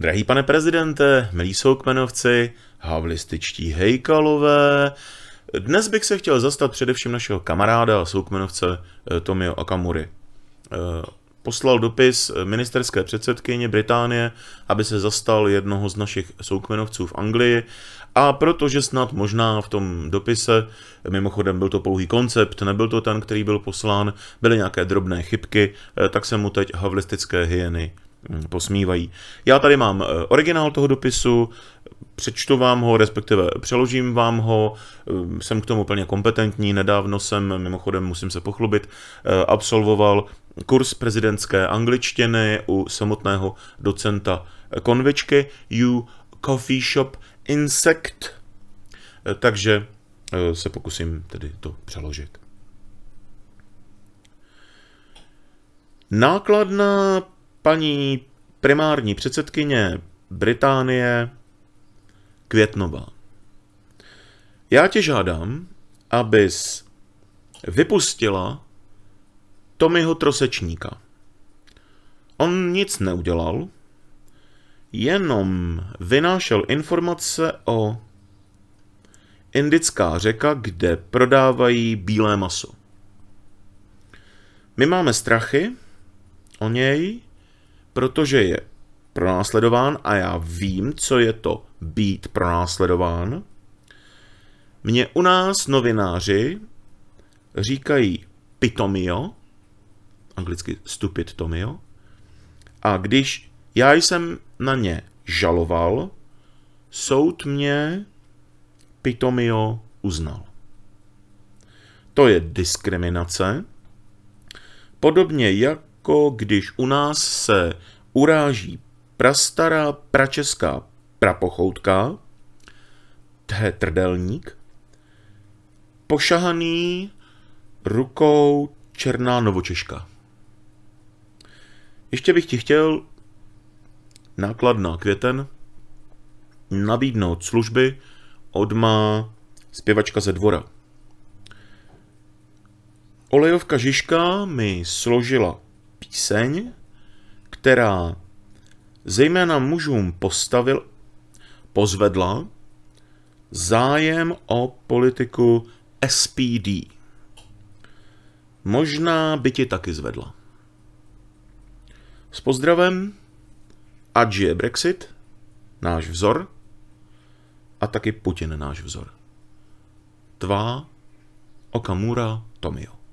Drahý pane prezidente, milí soukmenovci, havlističtí hejkalové, dnes bych se chtěl zastat především našeho kamaráda a soukmenovce eh, Tomio Akamury. Eh, poslal dopis ministerské předsedkyně Británie, aby se zastal jednoho z našich soukmenovců v Anglii a protože snad možná v tom dopise, mimochodem byl to pouhý koncept, nebyl to ten, který byl poslán, byly nějaké drobné chybky, eh, tak se mu teď havlistické hyeny Mm, posmívají. Já tady mám eh, originál toho dopisu, přečtu vám ho, respektive přeložím vám ho, eh, jsem k tomu plně kompetentní, nedávno jsem, mimochodem musím se pochlubit, eh, absolvoval kurz prezidentské angličtiny u samotného docenta konvičky You Coffee Shop Insect, takže se pokusím tedy to přeložit. Nákladná paní primární předsedkyně Británie Květnová. Já tě žádám, abys vypustila Tomyho trosečníka. On nic neudělal, jenom vynášel informace o indická řeka, kde prodávají bílé maso. My máme strachy o něj protože je pronásledován a já vím, co je to být pronásledován. Mně u nás novináři říkají pitomio, anglicky stupid tomio, a když já jsem na ně žaloval, soud mě pitomio uznal. To je diskriminace, podobně jak jako když u nás se uráží prastará pračeská prapochoutka, to je trdelník, pošahaný rukou černá novočeška. Ještě bych ti chtěl náklad na květen nabídnout služby od má zpěvačka ze dvora. Olejovka Žižka mi složila píseň, která zejména mužům postavil, pozvedla zájem o politiku SPD. Možná by ti taky zvedla. S pozdravem, ať je Brexit, náš vzor, a taky Putin náš vzor. Tvá Okamura Tomio.